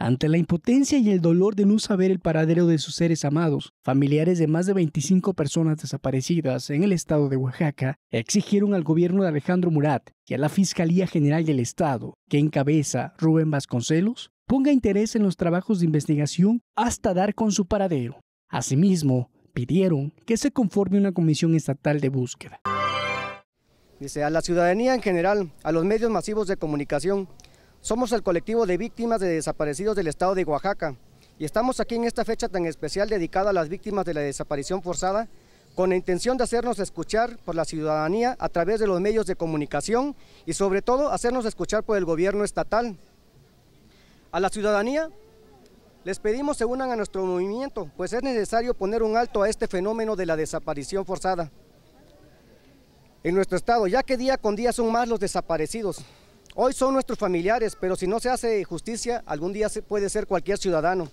Ante la impotencia y el dolor de no saber el paradero de sus seres amados, familiares de más de 25 personas desaparecidas en el estado de Oaxaca exigieron al gobierno de Alejandro Murat y a la Fiscalía General del Estado, que encabeza Rubén Vasconcelos, ponga interés en los trabajos de investigación hasta dar con su paradero. Asimismo, pidieron que se conforme una comisión estatal de búsqueda. Dice a la ciudadanía en general, a los medios masivos de comunicación, somos el colectivo de víctimas de desaparecidos del estado de Oaxaca y estamos aquí en esta fecha tan especial dedicada a las víctimas de la desaparición forzada con la intención de hacernos escuchar por la ciudadanía a través de los medios de comunicación y sobre todo hacernos escuchar por el gobierno estatal. A la ciudadanía les pedimos se unan a nuestro movimiento, pues es necesario poner un alto a este fenómeno de la desaparición forzada en nuestro estado, ya que día con día son más los desaparecidos. Hoy son nuestros familiares, pero si no se hace justicia, algún día se puede ser cualquier ciudadano.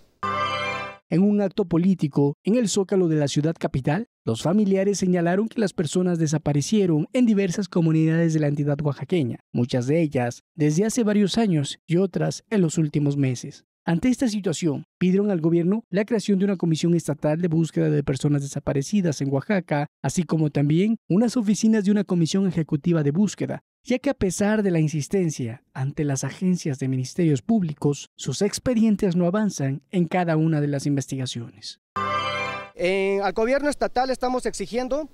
En un acto político en el zócalo de la ciudad capital, los familiares señalaron que las personas desaparecieron en diversas comunidades de la entidad oaxaqueña, muchas de ellas desde hace varios años y otras en los últimos meses. Ante esta situación, pidieron al gobierno la creación de una comisión estatal de búsqueda de personas desaparecidas en Oaxaca, así como también unas oficinas de una comisión ejecutiva de búsqueda ya que a pesar de la insistencia ante las agencias de ministerios públicos, sus expedientes no avanzan en cada una de las investigaciones. al gobierno estatal estamos exigiendo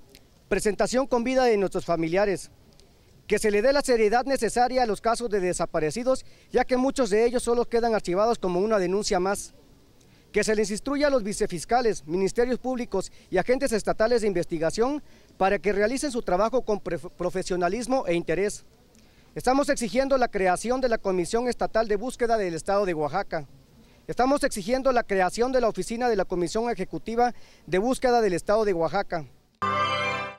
presentación con vida de nuestros familiares, que se le dé la seriedad necesaria a los casos de desaparecidos, ya que muchos de ellos solo quedan archivados como una denuncia más que se les instruya a los vicefiscales, ministerios públicos y agentes estatales de investigación para que realicen su trabajo con profesionalismo e interés. Estamos exigiendo la creación de la Comisión Estatal de Búsqueda del Estado de Oaxaca. Estamos exigiendo la creación de la Oficina de la Comisión Ejecutiva de Búsqueda del Estado de Oaxaca.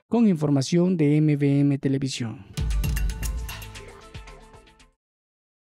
Con información de MVM Televisión.